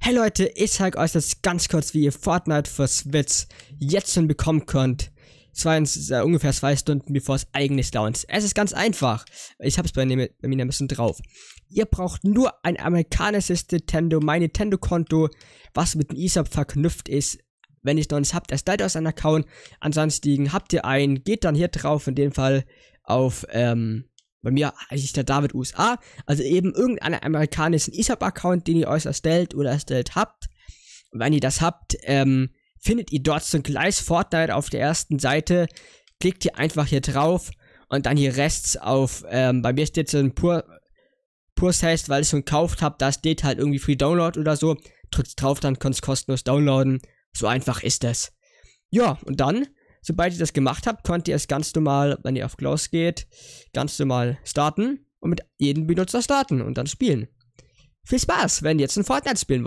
Hey Leute, ich zeige euch jetzt ganz kurz, wie ihr Fortnite für Switch jetzt schon bekommen könnt. Zwei, äh, ungefähr zwei Stunden bevor es eigentlich launcht. Es ist ganz einfach. Ich habe es bei, mir ein bisschen drauf. Ihr braucht nur ein amerikanisches Nintendo, mein Nintendo-Konto, was mit dem ESOP verknüpft ist. Wenn ihr es noch nicht habt, erstellt euch einen Account. Ansonsten habt ihr einen, geht dann hier drauf, in dem Fall auf ähm, bei mir heißt der David USA. Also eben irgendeinen amerikanischen ISAP-Account, e den ihr euch erstellt oder erstellt habt. Und wenn ihr das habt, ähm, findet ihr dort so ein Gleis Fortnite auf der ersten Seite. Klickt ihr einfach hier drauf und dann hier rechts auf, ähm, bei mir steht so ein pur, pur Test, weil ich es schon gekauft habe, da steht halt irgendwie Free Download oder so. Drückt drauf, dann könnt ihr kostenlos downloaden. So einfach ist das. Ja, und dann Sobald ihr das gemacht habt, könnt ihr es ganz normal, wenn ihr auf Close geht, ganz normal starten und mit jedem Benutzer starten und dann spielen. Viel Spaß, wenn ihr jetzt ein Fortnite spielen wollt.